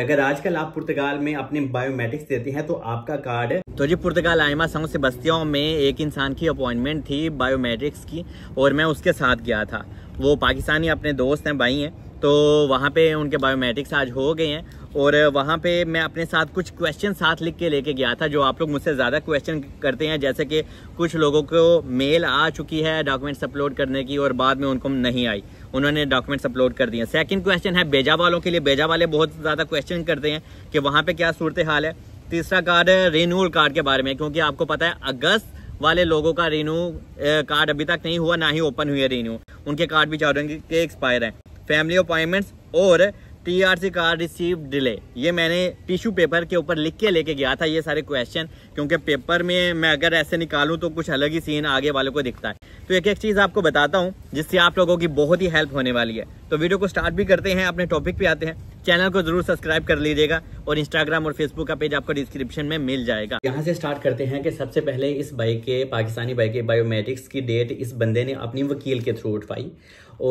अगर आजकल आप पुर्तगाल में अपने बायोमेट्रिक्स देते हैं तो आपका कार्ड तो जी पुर्तगाल आयमा संघ बस्तियों में एक इंसान की अपॉइंटमेंट थी बायोमेट्रिक्स की और मैं उसके साथ गया था वो पाकिस्तानी अपने दोस्त हैं भाई हैं तो वहाँ पे उनके बायोमेट्रिक्स आज हो गए हैं और वहाँ पे मैं अपने साथ कुछ क्वेश्चन साथ लिख के लेके गया था जो आप लोग मुझसे ज़्यादा क्वेश्चन करते हैं जैसे कि कुछ लोगों को मेल आ चुकी है डॉक्यूमेंट्स अपलोड करने की और बाद में उनको नहीं आई उन्होंने डॉक्यूमेंट्स अपलोड कर दिए सेकंड क्वेश्चन है बेजा वालों के लिए बेजा वाले बहुत ज़्यादा क्वेश्चन करते हैं कि वहाँ पर क्या सूरत हाल है तीसरा कार्ड है रिन्यूअल कार्ड के बारे में क्योंकि आपको पता है अगस्त वाले लोगों का रिन्यू कार्ड अभी तक नहीं हुआ ना ही ओपन हुई है रिन्यू उनके कार्ड भी चाह रहे हैं कि एक्सपायर हैं फैमिली अपॉइंटमेंट्स और T R C car receive delay ये मैंने टिश्यू पेपर के ऊपर लिख के लेके गया था ये सारे क्वेश्चन क्योंकि पेपर में मैं अगर ऐसे निकालूं तो कुछ अलग ही सीन आगे वालों को दिखता है तो एक एक चीज़ आपको बताता हूँ जिससे आप लोगों की बहुत ही हेल्प होने वाली है तो वीडियो को स्टार्ट भी करते हैं अपने टॉपिक पे आते हैं चैनल को जरूर सब्सक्राइब कर लीजिएगा और इंस्टाग्राम और फेसबुक का पेज आपको डिस्क्रिप्शन में मिल जाएगा यहाँ से स्टार्ट करते हैं कि सबसे पहले इस बाइक के पाकिस्तानी बाइक के बायोमेट्रिक्स की डेट इस बंदे ने अपनी वकील के थ्रू उठवाई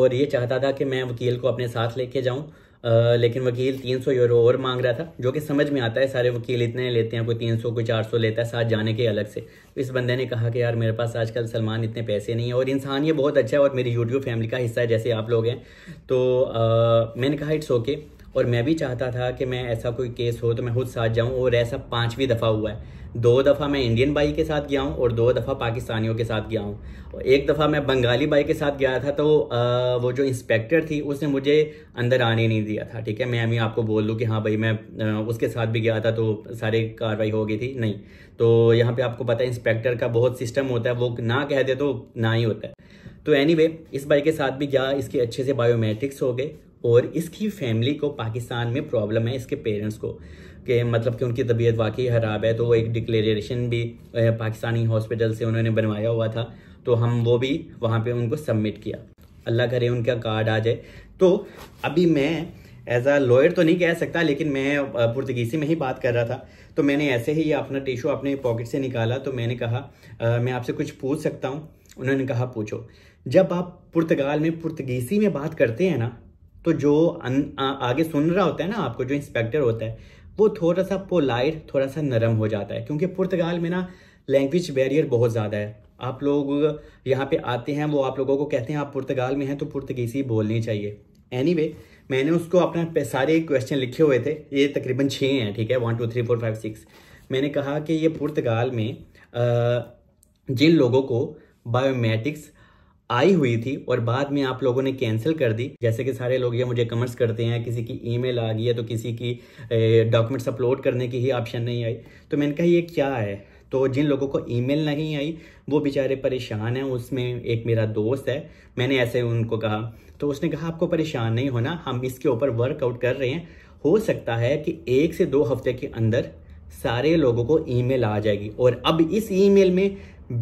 और ये चाहता था कि मैं वकील को अपने साथ लेके जाऊँ लेकिन वकील 300 यूरो और मांग रहा था जो कि समझ में आता है सारे वकील इतने लेते हैं कोई 300 कोई 400 लेता है साथ जाने के अलग से तो इस बंदे ने कहा कि यार मेरे पास आजकल सलमान इतने पैसे नहीं है और इंसान ये बहुत अच्छा है और मेरी यूट्यूब फैमिली का हिस्सा है जैसे आप लोग हैं तो आ, मैंने कहा इट्स ओके okay, और मैं भी चाहता था कि मैं ऐसा कोई केस हो तो मैं खुद साथ जाऊँ और ऐसा पाँचवीं दफ़ा हुआ है दो दफ़ा मैं इंडियन बाई के साथ गया हूँ और दो दफ़ा पाकिस्तानियों के साथ गया हूँ एक दफ़ा मैं बंगाली बाई के साथ गया था तो आ, वो जो इंस्पेक्टर थी उसने मुझे अंदर आने नहीं दिया था ठीक है मैं अभी आपको बोल दूँ कि हाँ भाई मैं आ, उसके साथ भी गया था तो सारी कार्रवाई हो गई थी नहीं तो यहाँ पे आपको पता है इंस्पेक्टर का बहुत सिस्टम होता है वो ना कह दे तो ना ही होता है तो एनीवे anyway, इस बाइक के साथ भी गया इसके अच्छे से बायोमेट्रिक्स हो गए और इसकी फैमिली को पाकिस्तान में प्रॉब्लम है इसके पेरेंट्स को कि मतलब कि उनकी तबीयत वाकई ख़राब है तो वो एक डिक्लेरेशन भी पाकिस्तानी हॉस्पिटल से उन्होंने बनवाया हुआ था तो हम वो भी वहाँ पे उनको सबमिट किया अल्लाह करे उनका कार्ड आ जाए तो अभी मैं एज अ लॉयर तो नहीं कह सकता लेकिन मैं पुर्तगीसी में ही बात कर रहा था तो मैंने ऐसे ही अपना टिशू अपने पॉकेट से निकाला तो मैंने कहा आ, मैं आपसे कुछ पूछ सकता हूँ उन्होंने कहा पूछो जब आप पुर्तगाल में पुर्तगीसी में बात करते हैं ना तो जो अन, आ, आगे सुन रहा होता है ना आपको जो इंस्पेक्टर होता है वो थोड़ा सा पोलाइट थोड़ा सा नरम हो जाता है क्योंकि पुर्तगाल में ना लैंग्वेज बैरियर बहुत ज़्यादा है आप लोग यहाँ पे आते हैं वो आप लोगों को कहते हैं आप पुर्तगाल में हैं तो पुर्तगीसी बोलनी चाहिए एनी anyway, मैंने उसको अपना सारे क्वेश्चन लिखे हुए थे ये तकरीबन छः हैं ठीक है one two three four five six मैंने कहा कि ये पुर्तगाल में जिन लोगों को बायोमेटिक्स आई हुई थी और बाद में आप लोगों ने कैंसिल कर दी जैसे कि सारे लोग ये मुझे कमेंट्स करते हैं किसी की ईमेल आ गई है तो किसी की डॉक्यूमेंट्स अपलोड करने की ही ऑप्शन नहीं आई तो मैंने कहा ये क्या है तो जिन लोगों को ईमेल नहीं आई वो बेचारे परेशान हैं उसमें एक मेरा दोस्त है मैंने ऐसे उनको कहा तो उसने कहा आपको परेशान नहीं होना हम इसके ऊपर वर्कआउट कर रहे हैं हो सकता है कि एक से दो हफ्ते के अंदर सारे लोगों को ईमेल आ जाएगी और अब इस ईमेल में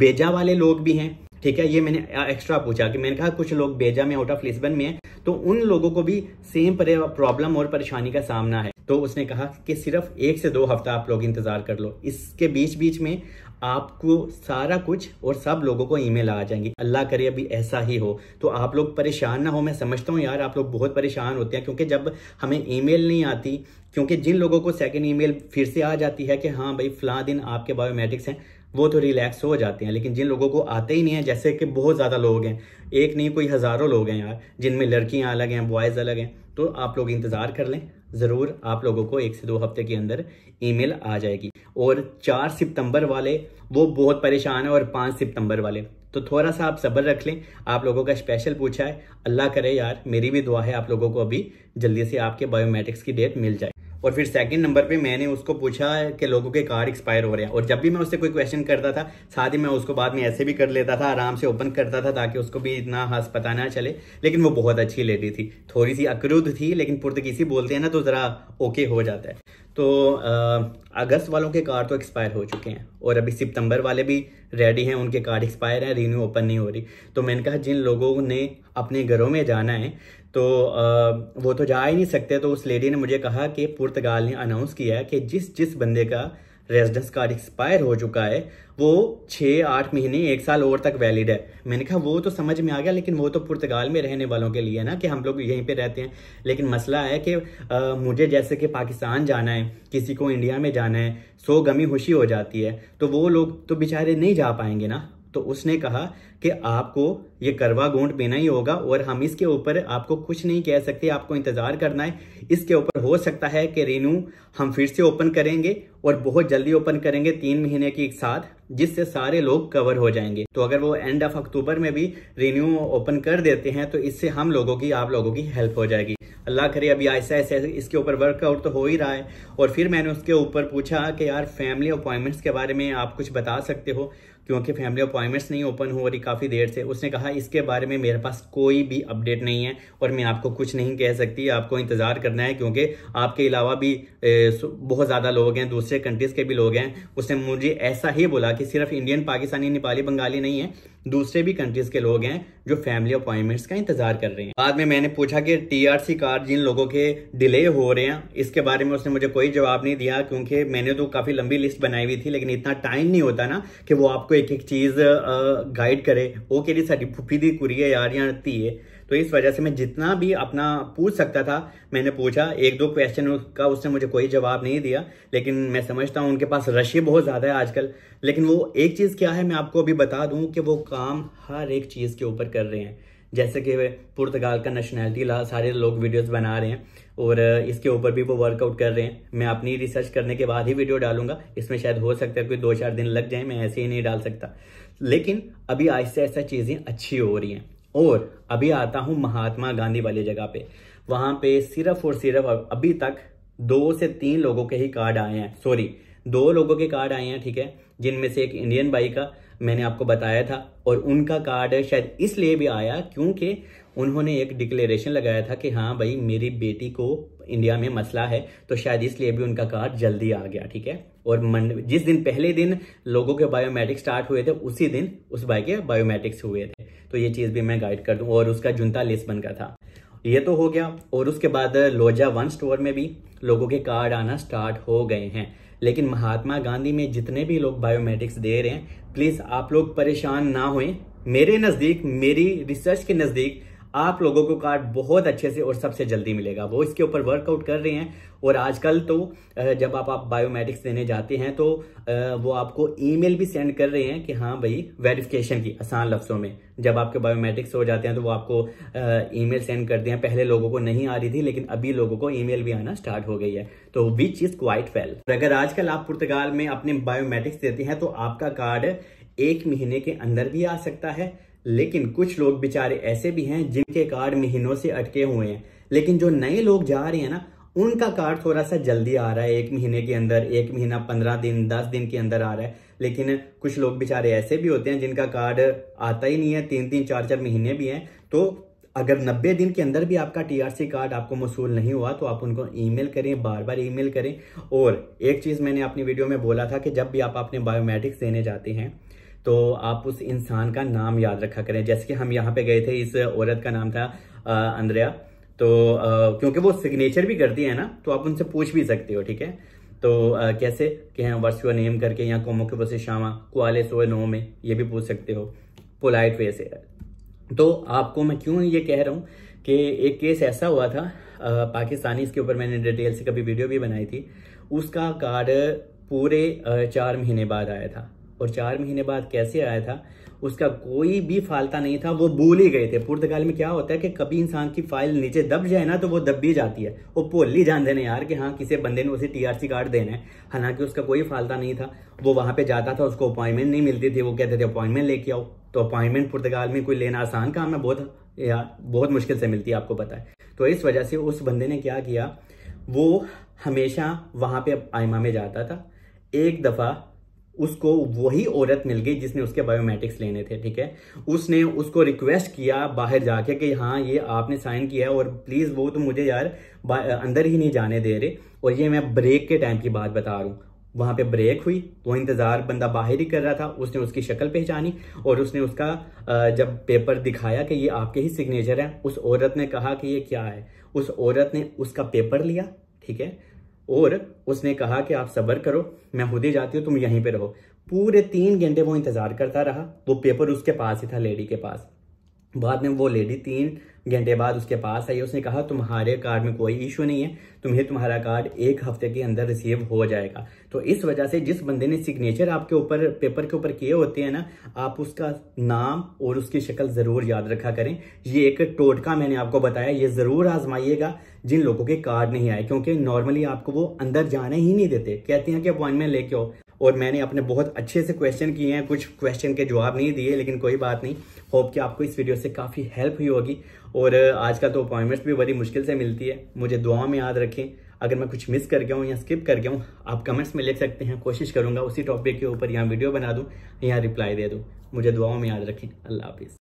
बेजा वाले लोग भी हैं ठीक है ये मैंने एक्स्ट्रा पूछा कि मैंने कहा कुछ लोग बेजा में आउट ऑफ लिस्बन में है तो उन लोगों को भी सेम प्रॉब्लम और परेशानी का सामना है तो उसने कहा कि सिर्फ एक से दो हफ्ता आप लोग इंतज़ार कर लो इसके बीच बीच में आपको सारा कुछ और सब लोगों को ईमेल आ जाएंगी अल्लाह करे अभी ऐसा ही हो तो आप लोग परेशान ना हो मैं समझता हूँ यार आप लोग बहुत परेशान होते हैं क्योंकि जब हमें ईमेल नहीं आती क्योंकि जिन लोगों को सेकंड ईमेल फिर से आ जाती है कि हाँ भाई फला दिन आपके बायोमेट्रिक्स हैं वो तो रिलैक्स हो जाते हैं लेकिन जिन लोगों को आते ही नहीं है जैसे कि बहुत ज़्यादा लोग हैं एक नहीं कोई हज़ारों लोग हैं यार जिनमें लड़कियाँ अलग हैं बॉयज़ अलग हैं तो आप लोग इंतज़ार कर लें ज़रूर आप लोगों को एक से दो हफ्ते के अंदर ईमेल आ जाएगी और चार सितंबर वाले वो बहुत परेशान हैं और पाँच सितंबर वाले तो थोड़ा सा आप सब्र रख लें आप लोगों का स्पेशल पूछा है अल्लाह करे यार मेरी भी दुआ है आप लोगों को अभी जल्दी से आपके बायोमेट्रिक्स की डेट मिल जाए और फिर सेकंड नंबर पे मैंने उसको पूछा कि लोगों के कार्ड एक्सपायर हो रहे हैं और जब भी मैं उससे कोई क्वेश्चन करता था साथ ही मैं उसको बाद में ऐसे भी कर लेता था आराम से ओपन करता था ताकि उसको भी इतना हंस पता ना चले लेकिन वो बहुत अच्छी लेडी थी थोड़ी सी अक्रुद थी लेकिन पुर्तगीसी बोलते हैं ना तो ज़रा ओके हो जाता है तो अगस्त वालों के कार तो एक्सपायर हो चुके हैं और अभी सितंबर वाले भी रेडी हैं उनके कार्ड एक्सपायर हैं रीन्यू ओपन नहीं हो रही तो मैंने कहा जिन लोगों ने अपने घरों में जाना है तो वो तो जा ही नहीं सकते तो उस लेडी ने मुझे कहा कि पुर्तगाल ने अनाउंस किया कि जिस जिस बंदे का रेजिडेंस कार्ड एक्सपायर हो चुका है वो छः आठ महीने एक साल और तक वैलिड है मैंने कहा वो तो समझ में आ गया लेकिन वो तो पुर्तगाल में रहने वालों के लिए ना कि हम लोग यहीं पे रहते हैं लेकिन मसला है कि आ, मुझे जैसे कि पाकिस्तान जाना है किसी को इंडिया में जाना है सो गमी खुशी हो जाती है तो वो लोग तो बेचारे नहीं जा पाएंगे ना तो उसने कहा कि आपको ये करवा गोंड पीना ही होगा और हम इसके ऊपर आपको कुछ नहीं कह सकते आपको इंतजार करना है इसके ऊपर हो सकता है कि रेनू हम फिर से ओपन करेंगे और बहुत जल्दी ओपन करेंगे तीन महीने के एक साथ जिससे सारे लोग कवर हो जाएंगे तो अगर वो एंड ऑफ अक्टूबर में भी रिन्यू ओपन कर देते हैं तो इससे हम लोगों की आप लोगों की हेल्प हो जाएगी अल्लाह करे अभी ऐसा ऐसे इसके ऊपर वर्कआउट तो हो ही रहा है और फिर मैंने उसके ऊपर पूछा कि यार फैमिली अपॉइंटमेंट्स के बारे में आप कुछ बता सकते हो क्योंकि फैमिली अपॉइंटमेंट्स नहीं ओपन हो रही काफ़ी देर से उसने कहा इसके बारे में मेरे पास कोई भी अपडेट नहीं है और मैं आपको कुछ नहीं कह सकती आपको इंतज़ार करना है क्योंकि आपके अलावा भी बहुत ज़्यादा लोग हैं दूसरे कंट्रीज़ के भी लोग हैं उसने मुझे ऐसा ही बोला कि सिर्फ इंडियन पाकिस्तानी नेपाली बंगाली नहीं है दूसरे भी कंट्रीज के लोग हैं जो फैमिली अपॉइंटमेंट्स का इंतजार कर रहे हैं बाद में मैंने पूछा कि टीआरसी कार्ड जिन लोगों के डिले हो रहे हैं इसके बारे में उसने मुझे कोई जवाब नहीं दिया क्योंकि मैंने तो काफी लंबी लिस्ट बनाई हुई थी लेकिन इतना टाइम नहीं होता ना कि वो आपको एक एक चीज गाइड करे वो कह रही सा फुफी दी कुरी है यार यहाँ ती है तो इस वजह से मैं जितना भी अपना पूछ सकता था मैंने पूछा एक दो क्वेश्चन का उसने मुझे कोई जवाब नहीं दिया लेकिन मैं समझता हूँ उनके पास रशी बहुत ज़्यादा है आजकल लेकिन वो एक चीज़ क्या है मैं आपको अभी बता दूँ कि वो काम हर एक चीज़ के ऊपर कर रहे हैं जैसे कि पुर्तगाल का नेशनैलिटी ला सारे लोग वीडियोस बना रहे हैं और इसके ऊपर भी वो वर्कआउट कर रहे हैं मैं अपनी रिसर्च करने के बाद ही वीडियो डालूंगा इसमें शायद हो सकता है कोई दो चार दिन लग जाए मैं ऐसे ही नहीं डाल सकता लेकिन अभी ऐसे आहिस्ता चीज़ें अच्छी हो रही हैं और अभी आता हूं महात्मा गांधी वाली जगह पे वहां पे सिर्फ और सिर्फ अभी तक दो से तीन लोगों के ही कार्ड आए हैं सॉरी दो लोगों के कार्ड आए हैं ठीक है जिनमें से एक इंडियन बाई का मैंने आपको बताया था और उनका कार्ड शायद इसलिए भी आया क्योंकि उन्होंने एक डिक्लेरेशन लगाया था कि हाँ भाई मेरी बेटी को इंडिया में मसला है तो शायद इसलिए भी उनका कार्ड जल्दी आ गया ठीक है और मन जिस दिन पहले दिन लोगों के बायोमेट्रिक स्टार्ट हुए थे उसी दिन उस भाई के बायोमेट्रिक्स हुए थे तो ये चीज़ भी मैं गाइड कर दूँ और उसका जुनता लिस्ट बनकर था ये तो हो गया और उसके बाद लोजा वन स्टोर में भी लोगों के कार्ड आना स्टार्ट हो गए हैं लेकिन महात्मा गांधी में जितने भी लोग बायोमेट्रिक्स दे रहे हैं प्लीज़ आप लोग परेशान ना हो मेरे नज़दीक मेरी रिसर्च के नज़दीक आप लोगों को कार्ड बहुत अच्छे से और सबसे जल्दी मिलेगा वो इसके ऊपर वर्कआउट कर रहे हैं और आजकल तो जब आप आप बायोमेट्रिक्स देने जाते हैं तो वो आपको ईमेल भी सेंड कर रहे हैं कि हाँ भाई वेरिफिकेशन की आसान लफ्ज़ों में जब आपके बायोमेट्रिक्स हो जाते हैं तो वो आपको ईमेल सेंड करते हैं पहले लोगों को नहीं आ रही थी लेकिन अभी लोगों को ईमेल भी आना स्टार्ट हो गई है तो विच इज़ क्वाइट वेल अगर आजकल आप पुर्तगाल में अपने बायोमेट्रिक्स देते हैं तो आपका कार्ड एक महीने के अंदर भी आ सकता है लेकिन कुछ लोग बेचारे ऐसे भी हैं जिनके कार्ड महीनों से अटके हुए हैं लेकिन जो नए लोग जा रहे हैं ना उनका कार्ड थोड़ा सा जल्दी आ रहा है एक महीने के अंदर एक महीना पंद्रह दिन दस दिन के अंदर आ रहा है लेकिन कुछ लोग बेचारे ऐसे भी होते हैं जिनका कार्ड आता ही नहीं है तीन तीन चार चार महीने भी हैं तो अगर 90 दिन के अंदर भी आपका टीआरसी कार्ड आपको मसूल नहीं हुआ तो आप उनको ईमेल करें बार बार ईमेल करें और एक चीज़ मैंने अपनी वीडियो में बोला था कि जब भी आप अपने बायोमेट्रिक्स देने जाते हैं तो आप उस इंसान का नाम याद रखा करें जैसे कि हम यहाँ पे गए थे इस औरत का नाम था अंद्रया तो क्योंकि वो सिग्नेचर भी करती है ना तो आप उनसे पूछ भी सकते हो ठीक है तो आ, कैसे कि हैं वर्ष योर नेम करके या कोमो के बसे शामा कुआले सोए नो में ये भी पूछ सकते हो पोलाइट वे से तो आपको मैं क्यों ये कह रहा हूँ कि एक केस ऐसा हुआ था पाकिस्तानी इसके ऊपर मैंने डिटेल से कभी वीडियो भी बनाई थी उसका कार्ड पूरे चार महीने बाद आया था और चार महीने बाद कैसे आया था उसका कोई भी फालता नहीं था वो भूल ही गए थे पुर्तगाल में क्या होता है कि कभी इंसान की फाइल नीचे दब जाए ना तो वो दब भी जाती है वो भूल ही जानते ना यार कि हाँ किसी बंदे ने उसे टीआरसी कार्ड देना है हालांकि उसका कोई फालता नहीं था वो वहां पे जाता था उसको अपॉइंटमेंट नहीं मिलती थी वो कहते थे अपॉइंटमेंट लेके आओ तो अपॉइंटमेंट पुर्तगाल में कोई लेना आसान काम है बहुत यार बहुत मुश्किल से मिलती है आपको पता है तो इस वजह से उस बंदे ने क्या किया वो हमेशा वहां पे आयमा में जाता था एक दफा उसको वही औरत मिल गई जिसने उसके बायोमेट्रिक्स लेने थे ठीक है उसने उसको रिक्वेस्ट किया बाहर जाके कि हाँ ये आपने साइन किया है और प्लीज़ वो तो मुझे यार अंदर ही नहीं जाने दे रहे और ये मैं ब्रेक के टाइम की बात बता रहा हूँ वहाँ पे ब्रेक हुई वो इंतज़ार बंदा बाहर ही कर रहा था उसने उसकी शक्ल पहचानी और उसने उसका जब पेपर दिखाया कि ये आपके ही सिग्नेचर है उस औरत ने कहा कि ये क्या है उस औरत ने उसका पेपर लिया ठीक है और उसने कहा कि आप सब्र करो मैं खुद ही जाती हूँ तुम यहीं पे रहो पूरे तीन घंटे वो इंतजार करता रहा वो पेपर उसके पास ही था लेडी के पास बाद में वो लेडी तीन घंटे बाद उसके पास आई उसने कहा तुम्हारे कार्ड में कोई इशू नहीं है तुम्हें तुम्हारा कार्ड एक हफ्ते के अंदर रिसीव हो जाएगा तो इस वजह से जिस बंदे ने सिग्नेचर आपके ऊपर पेपर के ऊपर किए होते हैं ना आप उसका नाम और उसकी शक्ल ज़रूर याद रखा करें ये एक टोटका मैंने आपको बताया ये ज़रूर आजमाइएगा जिन लोगों के कार्ड नहीं आए क्योंकि नॉर्मली आपको वो अंदर जाने ही नहीं देते कहते हैं कि अपॉइंटमेंट लेके आओ और मैंने अपने बहुत अच्छे से क्वेश्चन किए हैं कुछ क्वेश्चन के जवाब नहीं दिए लेकिन कोई बात नहीं होप कि आपको इस वीडियो से काफ़ी हेल्प हुई होगी और आजकल तो अपॉइंटमेंट्स भी बड़ी मुश्किल से मिलती है मुझे दुआ में याद रखें अगर मैं कुछ मिस कर गया हूँ या स्किप कर गया हूँ आप कमेंट्स में लिख सकते हैं कोशिश करूँगा उसी टॉपिक के ऊपर यहाँ वीडियो बना दूँ यहाँ रिप्लाई दे दूँ मुझे दुआओं में याद रखें अल्लाह हाफिज़